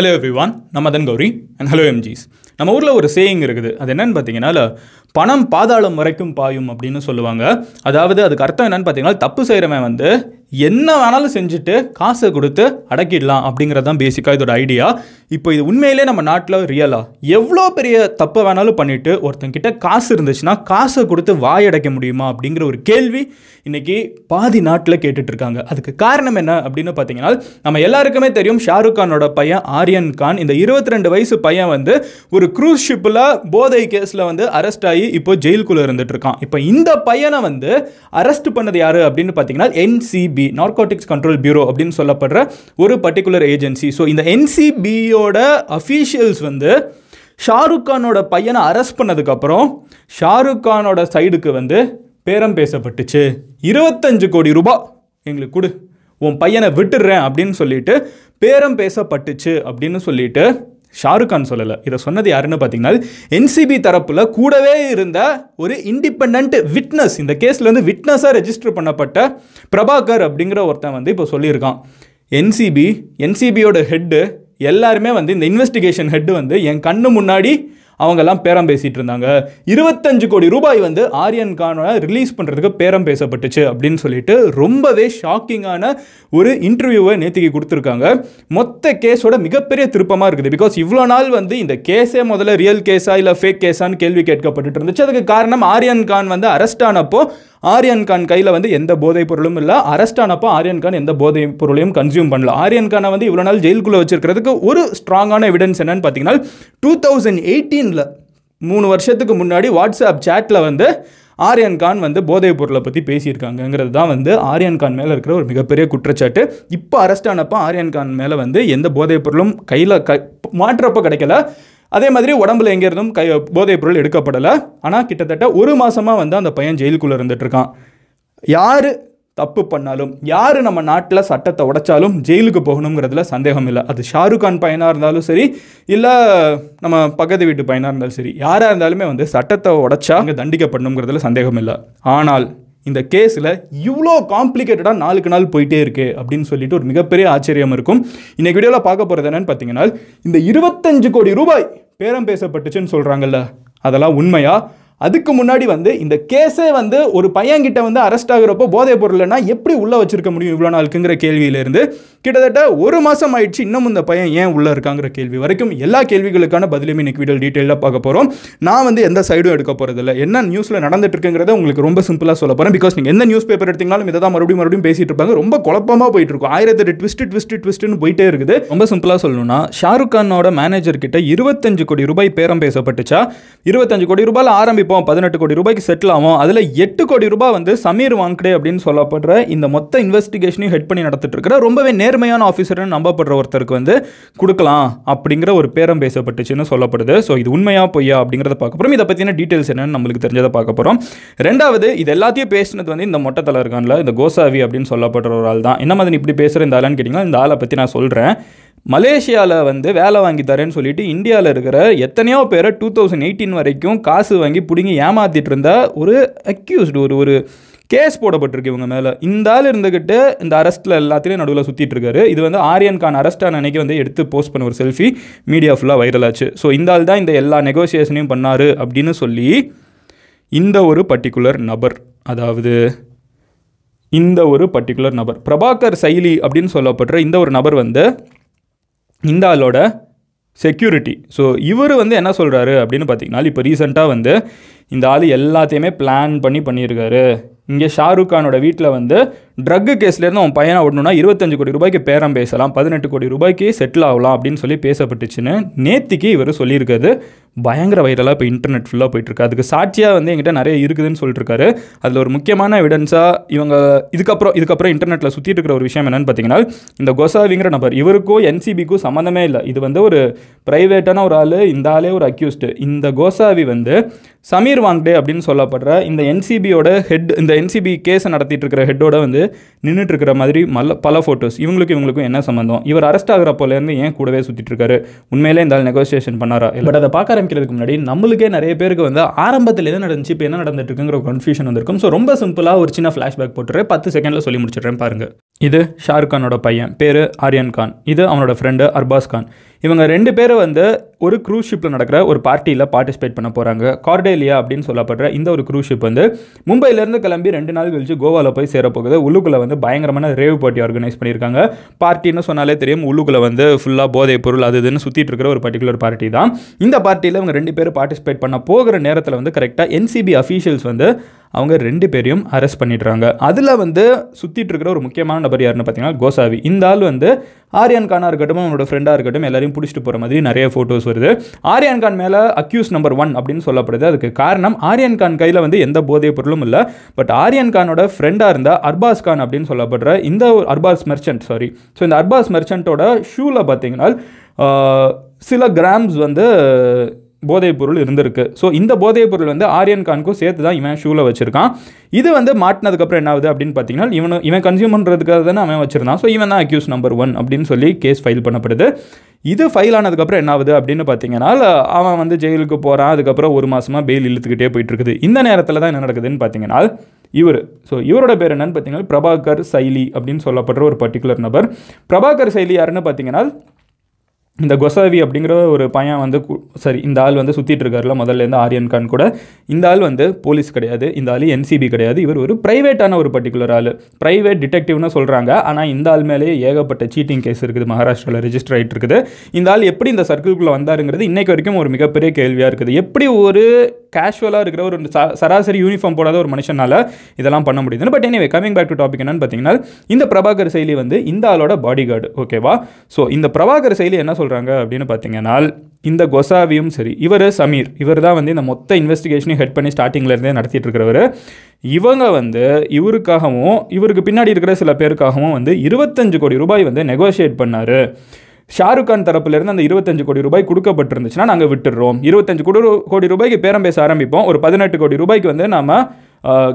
hello everyone நம்ம தன் Gowri and hello எம்ஜிஸ் நம்ம ஊரில் ஒரு சேயிங் இருக்குது அது என்னென்னு பார்த்தீங்கன்னா பணம் பாதாளம் வரைக்கும் பாயும் அப்படின்னு சொல்லுவாங்க அதாவது அதுக்கு அர்த்தம் என்னென்னு பார்த்தீங்கன்னா தப்பு செய்கிறவன் வந்து என்ன வேணாலும் செஞ்சுட்டு காசை கொடுத்து அடக்கிடலாம் அப்படிங்கிறது தான் பேசிக்காக இதோட ஐடியா இப்போ இது உண்மையிலே நம்ம நாட்டில் ரியலாக எவ்வளோ பெரிய தப்பை வேணாலும் பண்ணிவிட்டு ஒருத்தங்கிட்ட காசு இருந்துச்சுன்னா காசை கொடுத்து வாயடைக்க முடியுமா அப்படிங்கிற ஒரு கேள்வி இன்றைக்கி பாதி நாட்டில் கேட்டுட்ருக்காங்க அதுக்கு காரணம் என்ன அப்படின்னு பார்த்தீங்கன்னா நம்ம எல்லாருக்குமே தெரியும் ஷாருக் கானோட பையன் ஆரியன் கான் இந்த இருபத்தி ரெண்டு வயசு பையன் வந்து ஒரு க்ரூஸ் ஷிப்பில் போதை கேஸில் வந்து அரெஸ்ட் ஆகி இப்போ ஜெயிலுக்குள்ளே இருந்துட்டு இருக்கான் இப்போ இந்த பையனை வந்து அரெஸ்ட் பண்ணது யார் அப்படின்னு பார்த்தீங்கன்னா NCB NCB narcotics control bureau அப்படின்னு சொல்லப்படுற ஒரு பர்டிகுலர் ஏஜென்சி ஸோ இந்த என்சிபியோட அஃபீஷியல்ஸ் வந்து ஷாருக் கானோட பையனை அரெஸ்ட் பண்ணதுக்கப்புறம் ஷாருக் கானோட சைடுக்கு வந்து பேரம் பேசப்பட்டுச்சு இருபத்தஞ்சு கோடி ரூபாய் எங்களுக்கு கொடு உன் பையனை விட்டுடுறேன் அப்படின்னு சொல்லிட்டு பேரம் பேசப்பட்டுச்சு அப்படின்னு சொல்லிட்டு ஷாருக் கான் சொல்லலை இதை சொன்னது யாருன்னு பார்த்தீங்கன்னா என்சிபி தரப்பில் கூடவே இருந்த ஒரு இண்டிபெண்ட் விட்னஸ் இந்த கேஸில் வந்து விட்னஸாக ரெஜிஸ்டர் பண்ணப்பட்ட பிரபாகர் அப்படிங்கிற ஒருத்தன் வந்து இப்போ சொல்லியிருக்கான் என்சிபி என்சிபியோட ஹெட்டு எல்லாருமே வந்து இந்த இன்வெஸ்டிகேஷன் ஹெட்டு வந்து என் கண்ணு முன்னாடி அவங்கெல்லாம் பேரம் பேசிகிட்டு இருந்தாங்க இருபத்தஞ்சு கோடி ரூபாய் வந்து ஆரியன் கான ரிலீஸ் பண்ணுறதுக்கு பேரம் பேசப்பட்டுச்சு அப்படின்னு சொல்லிட்டு ரொம்பவே ஷாக்கிங்கான ஒரு இன்டர்வியூவை நேத்திக்கு கொடுத்துருக்காங்க மொத்த கேஸோட மிகப்பெரிய திருப்பமாக இருக்குது பிகாஸ் இவ்வளோ நாள் வந்து இந்த கேஸே முதல்ல ரியல் கேஸா இல்லை ஃபேக் கேஸான்னு கேள்வி கேட்கப்பட்டு இருந்துச்சு அதுக்கு காரணம் ஆரியன் கான் வந்து அரெஸ்ட் ஆனப்போ ஆரியன் கான் கையில் வந்து எந்த போதைப் பொருளும் இல்லை அரெஸ்ட் ஆனப்போ ஆரியன் கான் எந்த போதைப் பொருளையும் கன்சியூம் பண்ணல ஆரியன் கானை வந்து இவ்வளோ நாள் ஜெயிலுக்குள்ளே வச்சிருக்கிறதுக்கு ஒரு ஸ்ட்ராங்கான எவிடன்ஸ் என்னன்னு பார்த்தீங்கன்னா டூ தௌசண்ட் எயிட்டீனில் மூணு வருஷத்துக்கு முன்னாடி வாட்ஸ்அப் சேட்டில் வந்து ஆரியன் கான் வந்து போதைப் பொருளை பற்றி பேசியிருக்காங்கங்கிறது தான் வந்து ஆரியன் கான் மேலே இருக்கிற ஒரு மிகப்பெரிய குற்றச்சாட்டு இப்போ அரெஸ்ட் ஆனப்போ ஆரியன் கான் மேலே வந்து எந்த போதைப் பொருளும் கையில் க மாற்றப்போ கிடைக்கல அதே மாதிரி உடம்புல எங்கேருந்தும் கை போதைப் பொருள் எடுக்கப்படலை ஆனால் கிட்டத்தட்ட ஒரு மாதமாக வந்து அந்த பையன் ஜெயிலுக்குள்ளே இருந்துகிட்ருக்கான் யார் தப்பு பண்ணாலும் யார் நம்ம நாட்டில் சட்டத்தை உடைச்சாலும் ஜெயிலுக்கு போகணுங்கிறதுல சந்தேகம் இல்லை அது ஷாருக் கான் பையனாக இருந்தாலும் சரி இல்லை நம்ம பக்கத்து வீட்டு பையனாக இருந்தாலும் சரி யாராக இருந்தாலுமே வந்து சட்டத்தை உடைச்சா அங்கே தண்டிக்கப்படணுங்கிறதுல சந்தேகம் இல்லை ஆனால் இந்த கேஸில் இவ்வளோ காம்ப்ளிகேட்டடாக நாளுக்கு நாள் போயிட்டே இருக்கு அப்படின்னு சொல்லிட்டு ஒரு மிகப்பெரிய ஆச்சரியம் இருக்கும் இன்றைக்கு வீடியோவில் பார்க்க போகிறது என்னென்னு பார்த்தீங்கன்னா இந்த இருபத்தஞ்சு கோடி ரூபாய் பேரம் பேசப்பட்டுச்சுன்னு சொல்கிறாங்கல்ல அதெல்லாம் உண்மையாக அதுக்கு முன்னாடி வந்து இந்த கேஸே வந்து ஒரு பையன்கிட்ட வந்து அரெஸ்ட் ஆகுறப்போ போதைப் பொருள்னா எப்படி உள்ளே வச்சிருக்க முடியும் இவ்வளோ நாளுக்குங்கிற கேள்வியிலேருந்து கிட்டத்தட்ட ஒரு மாதம் ஆயிடுச்சு இன்னும் இந்த பையன் ஏன் உள்ளே இருக்காங்கிற கேள்வி வரைக்கும் எல்லா கேள்விகளுக்கான பதிலுமே இன்றைக்கி வீடியோ டீட்டெயிலாக பார்க்க போகிறோம் நான் வந்து எந்த சைடும் எடுக்க போகிறதில்ல என்ன நியூஸில் நடந்துட்டு இருக்குங்கிறத உங்களுக்கு ரொம்ப சிம்பிளாக சொல்ல போகிறேன் பிகாஸ் நீங்கள் எந்த நியூஸ் பேப்பர் எடுத்தீங்கனாலும் இதை தான் மறுபடியும் மறுபடியும் பேசிட்டு இருப்பாங்க ரொம்ப குழப்பமாக போயிட்டு இருக்கும் ஆயிரத்தெட்டு ட்விஸ்ட் ட்விஸ்ட் ட்விஸ்ட்டுன்னு போயிட்டே இருக்குது ரொம்ப சிம்பிளாக சொல்லணும்னா ஷாருக் கானோட மேனேஜர் கிட்ட இருபத்தஞ்சு கோடி ரூபாய் பேரம் பேசப்பட்டுச்சா இருபத்தஞ்சு கோடி ரூபாயில் ஆரம்பி வாங்கியிருப்போம் பதினெட்டு கோடி ரூபாய்க்கு செட்டில் ஆகும் அதில் எட்டு கோடி ரூபாய் வந்து சமீர் வாங்கடே அப்படின்னு சொல்லப்படுற இந்த மொத்த இன்வெஸ்டிகேஷனையும் ஹெட் பண்ணி நடத்திட்டு இருக்கிற ரொம்பவே நேர்மையான ஆஃபீஸர்னு நம்பப்படுற ஒருத்தருக்கு வந்து கொடுக்கலாம் அப்படிங்கிற ஒரு பேரம் பேசப்பட்டுச்சுன்னு சொல்லப்படுது ஸோ இது உண்மையா பொய்யா அப்படிங்கிறத பார்க்க போகிறோம் இதை பற்றின டீட்டெயில்ஸ் என்னன்னு நம்மளுக்கு தெரிஞ்சதை பார்க்க போகிறோம் ரெண்டாவது இது எல்லாத்தையும் பேசினது வந்து இந்த தலை இருக்கான்ல இந்த கோசாவி அப்படின்னு சொல்லப்படுற ஒரு ஆள் தான் என்ன மாதிரி இப்படி பேசுகிற இந்த ஆளான்னு கேட்டிங்கன்னா இந்த ஆளை பற்றி நான் சொல்கிறேன் மலேசியாவில் வந்து வேலை வாங்கி தரேன்னு சொல்லிட்டு இந்தியாவில் இருக்கிற எத்தனையோ பேரை டூ தௌசண்ட் எயிட்டீன் வரைக்கும் காசு வாங்கி பிடுங்கி ஏமாற்றிட்டு இருந்த ஒரு அக்யூஸ்டு ஒரு ஒரு கேஸ் போடப்பட்டிருக்கு இவங்க மேலே இந்த ஆள் இருந்துக்கிட்டு இந்த அரெஸ்ட்டில் எல்லாத்திலையும் நடுவில் சுற்றிட்டு இருக்காரு இது வந்து ஆரியன் கான் அரெஸ்டான அன்னைக்கு வந்து எடுத்து போஸ்ட் பண்ண ஒரு செல்ஃபி மீடியா ஃபுல்லாக வைரலாச்சு ஸோ இந்த ஆள் தான் இந்த எல்லா நெகோசியேஷனையும் பண்ணார் அப்படின்னு சொல்லி இந்த ஒரு பர்டிகுலர் நபர் அதாவது இந்த ஒரு பர்டிகுலர் நபர் பிரபாகர் சைலி அப்படின்னு சொல்லப்படுற இந்த ஒரு நபர் வந்து இந்த ஆளோட செக்யூரிட்டி ஸோ இவர் வந்து என்ன சொல்கிறாரு அப்படின்னு பார்த்தீங்கன்னா இப்போ ரீசெண்டாக வந்து இந்த ஆள் எல்லாத்தையுமே பிளான் பண்ணி பண்ணியிருக்காரு இங்கே ஷாருக் கானோட வீட்டில் வந்து ட்ரக்கு கேஸ்லேருந்து அவன் பையனை ஓடணும்னா இருபத்தஞ்சு கோடி ரூபாய்க்கு பேரம் பேசலாம் பதினெட்டு கோடி ரூபாய்க்கு செட்டில் ஆகலாம் அப்படின்னு சொல்லி பேசப்பட்டுச்சுன்னு நேத்திக்கு இவர் சொல்லியிருக்காரு பயங்கர வைரலாக இப்போ இன்டர்நெட் ஃபுல்லாக போயிட்டுருக்கு அதுக்கு சாட்சியாக வந்து எங்கிட்ட நிறைய இருக்குதுன்னு சொல்லிட்டு இருக்காரு அதில் ஒரு முக்கியமான எவிடன்ஸாக இவங்க இதுக்கப்புறம் இதுக்கப்புறம் இன்டர்நெட்டில் சுற்றிட்டு இருக்கிற ஒரு விஷயம் என்னென்னு பார்த்தீங்கன்னா இந்த கோசாவிங்கிற நபர் இவருக்கும் என்சிபிக்கும் சம்மந்தமே இல்லை இது வந்து ஒரு ப்ரைவேட்டான ஒரு ஆள் இந்த ஆளே ஒரு அக்யூஸ்டு இந்த கோசாவி வந்து சமீர் வாங்டே அப்படின்னு சொல்லப்படுற இந்த என்சிபியோட ஹெட் இந்த என்சிபி கேஸை நடத்திட்டு இருக்கிற ஹெட்டோட வந்து நின்றுட்டு இருக்கிற மாதிரி மல்ல பல ஃபோட்டோஸ் இவங்களுக்கு இவங்களுக்கும் என்ன சம்மந்தம் இவர் அரெஸ்ட் ஆகிறப்போலேருந்து ஏன் கூடவே சுற்றிட்டு இருக்காரு உண்மையிலே இந்த ஆள் நெகோசியேஷன் பண்ணாரா பட் அதை பார்க்க ஆரம்பிக்கிறதுக்கு முன்னாடி நம்மளுக்கே நிறைய பேருக்கு வந்து ஆரம்பத்தில் என்ன நடந்துச்சு இப்போ என்ன நடந்துட்டு இருக்குங்கிற கன்ஃபியூஷன் வந்திருக்கும் ஸோ ரொம்ப சிம்பிளாக ஒரு சின்ன ஃப்ளாஷ்பேக் போட்டுறேன் பத்து செகண்டில் சொல்லி முடிச்சிடுறேன் பாருங்கள் இது ஷாருக் கானோட பையன் பேர் ஆரியன் கான் இது அவனோட ஃப்ரெண்டு அர்பாஸ் கான் இவங்க ரெண்டு பேரும் வந்து ஒரு க்ரூஸ் ஷிப்பில் நடக்கிற ஒரு பார்ட்டியில் பார்ட்டிசிபேட் பண்ண போகிறாங்க கார்டேலியா அப்படின்னு சொல்லப்படுற இந்த ஒரு க்ரூஸ் ஷிப் வந்து மும்பையிலேருந்து கிளம்பி ரெண்டு நாள் கழிச்சு கோவாவில் போய் சேர போகுது வந்து பயங்கரமான ரேவ் பார்ட்டி ஆர்கனைஸ் பண்ணியிருக்காங்க பார்ட்டின்னு சொன்னாலே தெரியும் உள்ளுக்குள்ளே வந்து ஃபுல்லாக போதைப் பொருள் அது இதுன்னு சுற்றிட்டு இருக்கிற ஒரு பர்டிகுலர் பார்ட்டி தான் இந்த பார்ட்டியில் இவங்க ரெண்டு பேரும் பார்ட்டிசிபேட் பண்ண போகிற நேரத்தில் வந்து கரெக்டாக என்சிபி அஃபீஷியல்ஸ் வந்து அவங்க ரெண்டு பேரையும் அரெஸ்ட் பண்ணிடுறாங்க அதில் வந்து சுற்றிட்டு இருக்கிற ஒரு முக்கியமான நபர் யாருன்னு பார்த்தீங்கன்னா கோசாவி இந்த ஆள் வந்து ஆரியான் கானாக இருக்கட்டும் அவனோட ஃப்ரெண்டாக இருக்கட்டும் எல்லாரையும் பிடிச்சிட்டு போகிற மாதிரி நிறைய ஃபோட்டோஸ் வருது ஆரியான் கான் மேலே அக்யூஸ் நம்பர் ஒன் அப்படின்னு சொல்லப்படுது அதுக்கு காரணம் ஆரியான் கான் கையில் வந்து எந்த போதைப் பொருளும் இல்லை பட் ஆர்யான் கானோட ஃப்ரெண்டாக இருந்த அர்பாஸ் கான் அப்படின்னு சொல்லப்படுற இந்த அர்பாஸ் மெர்ச்சன்ட் சாரி ஸோ இந்த அர்பாஸ் மெர்ச்சன்ட்டோட ஷூவில் பார்த்தீங்கன்னா சில கிராம்ஸ் வந்து போதைப் பொருள் இருந்திருக்கு ஸோ இந்த போதைப் பொருள் வந்து ஆரியன் கான்க்கும் சேர்த்து தான் இவன் ஷூவில் வச்சிருக்கான் இது வந்து மாட்டினதுக்கப்புறம் என்ன ஆகுது அப்படின்னு பார்த்தீங்கன்னா இவன் இவன் கன்சியூம் பண்ணுறதுக்காக தானே அவன் வச்சிருந்தான் ஸோ இவன் தான் அக்யூஸ் நம்பர் ஒன் அப்படின்னு சொல்லி கேஸ் ஃபைல் பண்ணப்படுது இது ஃபைல் ஆனதுக்கப்புறம் என்ன ஆகுது அப்படின்னு பார்த்தீங்கன்னா அவன் வந்து ஜெயிலுக்கு போகிறான் அதுக்கப்புறம் ஒரு மாதமாக பெயில் இழுத்துக்கிட்டே போயிட்டுருக்குது இந்த நேரத்தில் தான் என்ன நடக்குதுன்னு பார்த்தீங்கன்னா இவர் ஸோ இவரோட பேர் என்னன்னு பார்த்தீங்கன்னா பிரபாகர் சைலி அப்படின்னு சொல்லப்படுற ஒரு பர்டிகுலர் நபர் பிரபாகர் சைலி யாருன்னு பார்த்தீங்கன்னா இந்த கொசாவி அப்படிங்கிற ஒரு பையன் வந்து சரி இந்த ஆள் வந்து சுற்றிட்டு இருக்காருல இருந்து ஆரியன் கான் கூட இந்த ஆள் வந்து போலீஸ் கிடையாது இந்த ஆள் என்சிபி கிடையாது இவர் ஒரு ப்ரைவேட்டான ஒரு பர்டிகுலர் ஆள் ப்ரைவேட் டிடெக்டிவ்னு சொல்கிறாங்க ஆனால் இந்த ஆள் மேலேயே ஏகப்பட்ட சீட்டிங் கேஸ் இருக்குது மகாராஷ்டிராவில் ரிஜிஸ்டர் ஆகிட்டு இருக்குது இந்த ஆள் எப்படி இந்த சர்க்கிள்குள்ளே வந்தாருங்கிறது இன்றைக்கு வரைக்கும் ஒரு மிகப்பெரிய கேள்வியாக இருக்குது எப்படி ஒரு கேஷுவலாக இருக்கிற ஒரு சராசரி யூனிஃபார்ம் போடாத ஒரு மனுஷனால் இதெல்லாம் பண்ண முடியுது but anyway coming back to topic என்னன்னு பார்த்தீங்கன்னா இந்த பிரபாகர் செயலி வந்து இந்த ஆளோட பாடி கார்டு ஓகேவா ஸோ இந்த பிரபாகர் செயலி என்ன சொல்கிறாங்க அப்படின்னு பார்த்தீங்கன்னா இந்த கொசாவியும் சரி இவர் சமீர் இவர் தான் வந்து இந்த மொத்த இன்வெஸ்டிகேஷனையும் ஹெட் பண்ணி ஸ்டார்டிங்லேருந்தே நடத்திட்டு இருக்கிறவர் இவங்க வந்து இவருக்காகவும் இவருக்கு பின்னாடி இருக்கிற சில பேருக்காகவும் வந்து இருபத்தஞ்சு கோடி ரூபாய் வந்து நெகோஷியேட் பண்ணார் ஷாருக் கான் தரப்புலேருந்து அந்த இருபத்தஞ்சு கோடி ரூபாய் கொடுக்கப்பட்டிருந்துச்சுன்னா நாங்கள் விட்டுடுறோம் இருபத்தஞ்சு கோடி கோடி ரூபாய்க்கு பேரம் பேச ஆரம்பிப்போம் ஒரு பதினெட்டு கோடி ரூபாய்க்கு வந்து நம்ம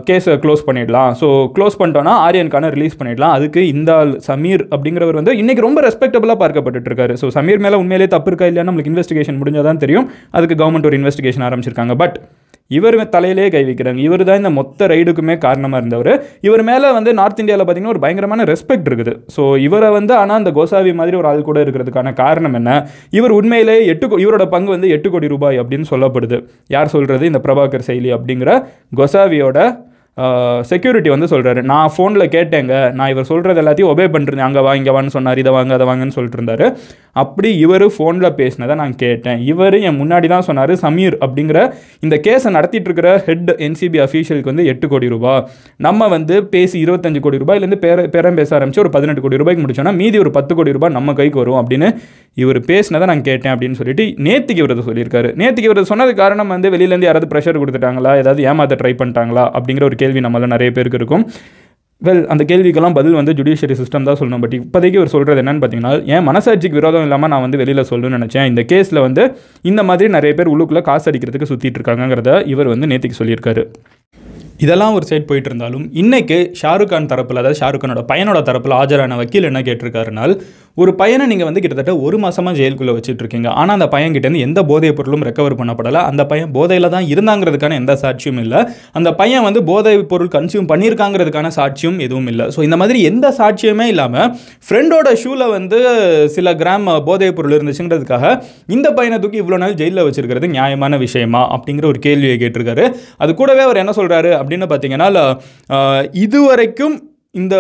கேஸை க்ளோஸ் பண்ணிடலாம் ஸோ க்ளோஸ் பண்ணிட்டோன்னா ஆரியன்கான ரிலீஸ் பண்ணிடலாம் அதுக்கு இந்த சமீர் அப்படிங்கிறவர் வந்து இன்றைக்கி ரொம்ப ரெஸ்பெக்டபுளாக பார்க்கப்பட்டு இருக்காரு ஸோ சமீர் மேலே உண்மையிலே தப்பு இருக்கா இல்லையா நம்மளுக்கு இன்வெஸ்டிகேஷன் முடிஞ்சால் தான் தெரியும் அதுக்கு கவர்மெண்ட் ஒரு இன்வெஸ்டிகேஷன் ஆரம்பிச்சிருக்காங்க பட் இவர் தலையிலே கை வைக்கிறாங்க இவர் தான் இந்த மொத்த ரைடுக்குமே காரணமாக இருந்தவர் இவர் மேலே வந்து நார்த் இந்தியாவில் பார்த்திங்கன்னா ஒரு பயங்கரமான ரெஸ்பெக்ட் இருக்குது ஸோ இவரை வந்து ஆனால் அந்த கோசாவி மாதிரி ஒரு ஆள் கூட இருக்கிறதுக்கான காரணம் என்ன இவர் உண்மையிலே எட்டு இவரோட பங்கு வந்து எட்டு கோடி ரூபாய் அப்படின்னு சொல்லப்படுது யார் சொல்கிறது இந்த பிரபாகர் செயலி அப்படிங்கிற கோசாவியோட செக்யூரிட்டி வந்து சொல்கிறாரு நான் ஃபோனில் கேட்டேங்க நான் இவர் சொல்கிறது எல்லாத்தையும் ஒபே பண்ணுறேன் அங்கே வா இங்கே வான்னு சொன்னார் இதை வாங்க அதை வாங்கன்னு சொல்லிட்டு இருந்தார் அப்படி இவர் ஃபோனில் பேசினதை நான் கேட்டேன் இவர் என் முன்னாடி தான் சொன்னார் சமீர் அப்படிங்கிற இந்த கேஸை நடத்திட்டு இருக்கிற ஹெட் என்சிபி அஃபீஷியலுக்கு வந்து எட்டு கோடி ரூபாய் நம்ம வந்து பேசி இருபத்தஞ்சு கோடி ரூபாயிலேருந்து பேர பேரம் பேச ஆரம்பிச்சு ஒரு பதினெட்டு கோடி ரூபாய்க்கு முடிச்சோன்னா மீதி ஒரு பத்து கோடி ரூபாய் நம்ம கைக்கு வரும் அப்படின்னு இவர் பேசினதை நான் கேட்டேன் அப்படின்னு சொல்லிட்டு நேத்துக்கு இவரது சொல்லியிருக்காரு நேத்துக்கு இவரது சொன்னது காரணம் வந்து வெளியிலேருந்து யாராவது ப்ரெஷர் கொடுத்துட்டாங்களா ஏதாவது ஏமாத்த ட்ரை பண்ணிட்டாங்களா அப்படிங்கிற ஒரு கேள்வி நம்மள நிறைய பேருக்கு இருக்கும் வெல் அந்த கேள்விக்கெல்லாம் பதில் வந்து ஜுடிஷியரி சிஸ்டம் தான் சொல்லணும் பட் இப்போதைக்கு அவர் சொல்கிறது என்னென்னு பார்த்தீங்கன்னா என் மனசாட்சிக்கு விரோதம் இல்லாமல் நான் வந்து வெளியில் சொல்லணும்னு நினச்சேன் இந்த கேஸில் வந்து இந்த மாதிரி நிறைய பேர் உள்ளுக்குள்ளே காசு அடிக்கிறதுக்கு சுற்றிட்டு இருக்காங்கிறத இவர் வந்து நேற்றுக்கு சொல்லியிருக்காரு இதெல்லாம் ஒரு சைட் போயிட்டு இருந்தாலும் இன்னைக்கு ஷாருக் கான் தரப்பில் அதாவது ஷாருக் கானோட பையனோட தரப்பில் ஆஜரான வக்கீல் என்ன கேட்டிருக்காருனால் ஒரு பையனை நீங்கள் வந்து கிட்டத்தட்ட ஒரு மாதமாக ஜெயிலுக்குள்ளே வச்சுட்டு இருக்கீங்க ஆனால் அந்த பையன் எந்த போதைப் பொருளும் ரெக்கவர் பண்ணப்படலை அந்த பையன் போதையில் தான் இருந்தாங்கிறதுக்கான எந்த சாட்சியும் இல்லை அந்த பையன் வந்து போதைப் பொருள் கன்சியூம் பண்ணியிருக்காங்கிறதுக்கான சாட்சியும் எதுவும் இல்லை ஸோ இந்த மாதிரி எந்த சாட்சியுமே இல்லாமல் ஃப்ரெண்டோட ஷூவில் வந்து சில கிராம் போதைப் பொருள் இருந்துச்சுங்கிறதுக்காக இந்த பையனை தூக்கி இவ்வளோ நாள் ஜெயிலில் வச்சிருக்கிறது நியாயமான விஷயமா அப்படிங்கிற ஒரு கேள்வியை கேட்டிருக்காரு அது கூடவே அவர் என்ன சொல்கிறாரு அப்படி அப்படின்னு பார்த்தீங்கன்னா இதுவரைக்கும் இந்த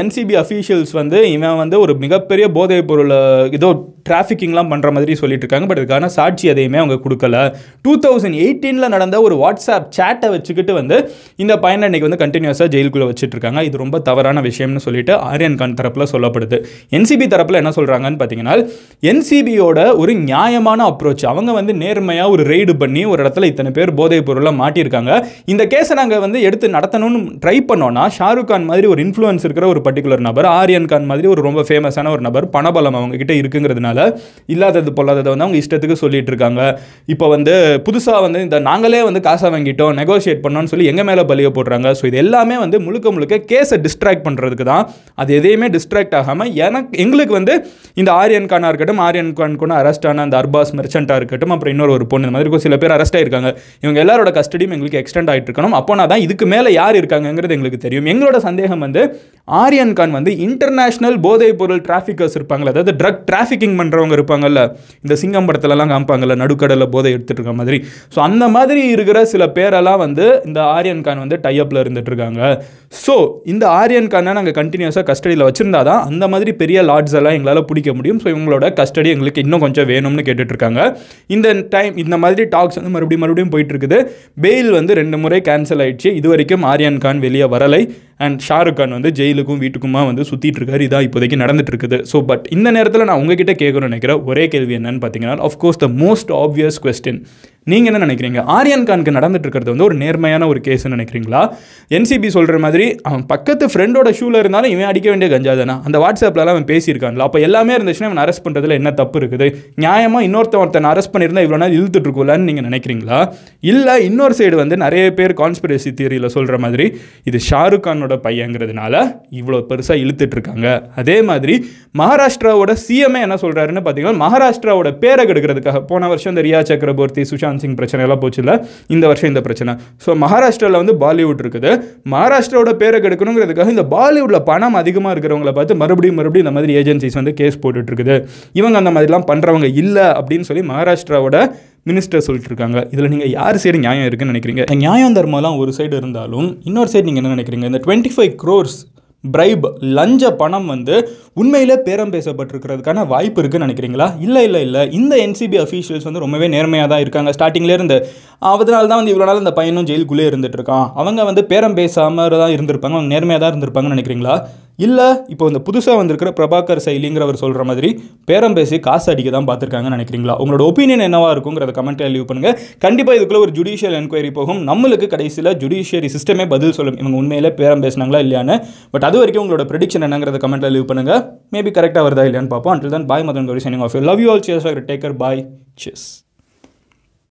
என்சிபி அஃபீஷியல்ஸ் வந்து இவன் வந்து ஒரு மிகப்பெரிய போதைப் பொருள் ஏதோ டிராஃபிக்கிங்லாம் பண்ணுற மாதிரி சொல்லிட்டு இருக்காங்க பட் இதுக்கான சாட்சி எதையுமே அவங்க கொடுக்கல டூ தௌசண்ட் எயிட்டீனில் நடந்த ஒரு வாட்ஸ்அப் சேட்டை வச்சுக்கிட்டு வந்து இந்த பையனை இன்றைக்கி வந்து கண்டினியூஸாக ஜெயிலுக்குள்ளே வச்சுட்டு இருக்காங்க இது ரொம்ப தவறான விஷயம்னு சொல்லிட்டு ஆரியன் கான் தரப்பில் சொல்லப்படுது என்சிபி தரப்பில் என்ன சொல்கிறாங்கன்னு பார்த்தீங்கன்னா என்சிபியோட ஒரு நியாயமான அப்ரோச் அவங்க வந்து நேர்மையாக ஒரு ரெய்டு பண்ணி ஒரு இடத்துல இத்தனை பேர் போதைப் பொருளாக மாட்டியிருக்காங்க இந்த கேஸை நாங்கள் வந்து எடுத்து நடத்தணும்னு ட்ரை பண்ணோன்னா ஷாருக் கான் மாதிரி ஒரு இன்ஃபு இன்ஃப்ளூயன்ஸ் இருக்கிற ஒரு பர்டிகுலர் நபர் ஆரியன் கான் மாதிரி ஒரு ரொம்ப ஃபேமஸான ஒரு நபர் பணபலம் அவங்கக்கிட்ட இருக்குங்கிறதுனால இல்லாதது பொல்லாததை வந்து அவங்க இஷ்டத்துக்கு சொல்லிட்டு இருக்காங்க இப்போ வந்து புதுசாக வந்து இந்த நாங்களே வந்து காசை வாங்கிட்டோம் நெகோசியேட் பண்ணோம்னு சொல்லி எங்கள் மேலே பலியை போடுறாங்க ஸோ இது எல்லாமே வந்து முழுக்க முழுக்க கேஸை டிஸ்ட்ராக்ட் பண்ணுறதுக்கு தான் அது எதையுமே டிஸ்ட்ராக்ட் ஆகாமல் எனக்கு எங்களுக்கு வந்து இந்த ஆரியன் கானாக இருக்கட்டும் ஆரியன் கான் கூட அரெஸ்ட் ஆன அந்த அர்பாஸ் மெர்ச்சண்ட்டாக இருக்கட்டும் அப்புறம் இன்னொரு ஒரு பொண்ணு இந்த மாதிரி சில பேர் அரெஸ்ட் ஆகிருக்காங்க இவங்க எல்லாரோட கஸ்டடியும் எங்களுக்கு எக்ஸ்டெண்ட் ஆகிட்டு இருக்கணும் அப்போனா தான் இதுக்கு மேலே யார் இருக்காங்கங்கிறது எங்களுக்கு தெரியும் எங்களோட சந்தேகம் வந்து ஆரியன் கான் வந்து இன்டர்நேஷ்னல் போதைப் பொருள் டிராஃபிக்கர்ஸ் இருப்பாங்கள்ல அதாவது ட்ரக் டிராஃபிக்கிங் பண்ணுறவங்க இருப்பாங்கல்ல இந்த சிங்கம் படத்துலலாம் காமிப்பாங்கல்ல நடுக்கடலில் போதை எடுத்துகிட்டு இருக்க மாதிரி ஸோ அந்த மாதிரி இருக்கிற சில பேரெல்லாம் வந்து இந்த ஆரியன் கான் வந்து டைஅப்பில் இருந்துட்டு இருக்காங்க ஸோ இந்த ஆரியன் கானை நாங்கள் கண்டினியூஸாக கஸ்டடியில் வச்சுருந்தா தான் அந்த மாதிரி பெரிய லாட்ஸ் எல்லாம் எங்களால் பிடிக்க முடியும் ஸோ இவங்களோட கஸ்டடி எங்களுக்கு இன்னும் கொஞ்சம் வேணும்னு கேட்டுட்ருக்காங்க இந்த டைம் இந்த மாதிரி டாக்ஸ் வந்து மறுபடியும் மறுபடியும் போயிட்டு இருக்குது பெயில் வந்து ரெண்டு முறை கேன்சல் ஆயிடுச்சு இது வரைக்கும் ஆரியன் கான் வெளியே வரலை அண்ட் ஷாருக் கான் வந்து ஜெயிலுக்கும் வீட்டுக்குமா வந்து சுற்றிட்டு இருக்காரு இதாக இப்போதைக்கு நடந்துட்டு இருக்குது ஸோ பட் இந்த நேரத்தில் நான் உங்ககிட்ட கேட்கணும்னு நினைக்கிற ஒரே கேள்வி என்னன்னு பார்த்தீங்கன்னா of course the most obvious question நீங்கள் என்ன நினைக்கிறீங்க ஆரியன் கான்க்கு நடந்துட்டு இருக்கிறது வந்து ஒரு நேர்மையான ஒரு கேஸ்ன்னு நினைக்கிறீங்களா என்சிபி சொல்கிற மாதிரி அவன் பக்கத்து ஃப்ரெண்டோட ஷூவில் இருந்தாலும் இவன் அடிக்க வேண்டிய கஞ்சா தானே அந்த வாட்ஸ்அப்லலாம் அவன் பேசியிருக்காங்களா அப்போ எல்லாமே இருந்துச்சுன்னா அவன் அரெஸ்ட் பண்ணுறதுல என்ன தப்பு இருக்குது நியாயமாக இன்னொருத்த ஒருத்தன் அரெஸ்ட் பண்ணியிருந்தால் இவ்வளோ நாள் இழுத்துட்டு நீங்கள் நினைக்கிறீங்களா இல்லை இன்னொரு சைடு வந்து நிறைய பேர் கான்ஸ்பிரசி தியரியில் சொல்கிற மாதிரி இது ஷாருக் கானோட பையங்கிறதுனால இவ்வளோ பெருசாக இழுத்துட்ருக்காங்க அதே மாதிரி மகாராஷ்டிராவோட சிஎம்ஏ என்ன சொல்கிறாருன்னு பார்த்தீங்கன்னா மகாராஷ்டிராவோட பேரை கெடுக்கிறதுக்காக போன வருஷம் இந்த ரியா சக்கரவர்த்தி சுஷாந்த் டான்சிங் எல்லாம் போச்சு இல்லை இந்த வருஷம் இந்த பிரச்சனை ஸோ மகாராஷ்டிராவில் வந்து பாலிவுட் இருக்குது மகாராஷ்டிராவோட பேரை கெடுக்கணுங்கிறதுக்காக இந்த பாலிவுட்டில் பணம் அதிகமாக இருக்கிறவங்கள பார்த்து மறுபடியும் மறுபடியும் இந்த மாதிரி ஏஜென்சிஸ் வந்து கேஸ் போட்டுட்ருக்குது இவங்க அந்த மாதிரிலாம் பண்ணுறவங்க இல்லை அப்படின்னு சொல்லி மகாராஷ்டிராவோட மினிஸ்டர் சொல்லிட்டு இருக்காங்க இதில் நீங்கள் யார் சைடு நியாயம் இருக்குன்னு நினைக்கிறீங்க நியாயம் தர்மம்லாம் ஒரு சைடு இருந்தாலும் இன்னொரு சைடு நீங்கள் என்ன நினைக்கிறீங்க இந்த டுவெண்ட்டி ஃபைவ் க்ரோர்ஸ் பிரைப் லஞ்ச பணம் வந்து உண்மையில் பேரம் பேசப்பட்டிருக்கிறதுக்கான வாய்ப்பு இருக்குன்னு நினைக்கிறீங்களா இல்லை இல்லை இல்லை இந்த என்சிபி அஃபீஷியல்ஸ் வந்து ரொம்பவே நேர்மையாக தான் இருக்காங்க ஸ்டார்டிங்லேருந்து அதனால தான் வந்து இவ்வளோ நாள் இந்த பையனும் ஜெயிலுக்குள்ளே இருந்துட்டு இருக்கான் அவங்க வந்து பேரம் பேசாமல் தான் இருந்திருப்பாங்க அவங்க நேர்மையாக தான் இருந்திருப்பாங்கன்னு நினைக்கிறீங்களா இல்லை இப்போ இந்த புதுசாக வந்திருக்கிற பிரபாகர் சைலிங்கிறவர் சொல்கிற மாதிரி பேரம் பேசி காசு அடிக்க தான் பார்த்துருக்காங்கன்னு நினைக்கிறீங்களா உங்களோட ஒப்பீனியன் என்னவாக இருக்குங்கிறத கமெண்ட்டில் லீவ் பண்ணுங்கள் கண்டிப்பாக இதுக்குள்ளே ஒரு ஜுடிஷியல் என்கொயரி போகும் நம்மளுக்கு கடைசியில் ஜுடிஷியரி சிஸ்டமே பதில் சொல்லும் இவங்க உண்மையிலே பேரம் பேசினாங்களா இல்லையான்னு பட் அது வரைக்கும் உங்களோட ப்ரெடிக்ஷன் என்னங்கிறத கமெண்ட்டில் லீவ் பண்ணுங்கள் மேபி கரெக்டாக வருதா இல்லையான்னு பார்ப்போம் அண்டில் தான் bye Madan Gowri signing off you love you all cheers take care bye chess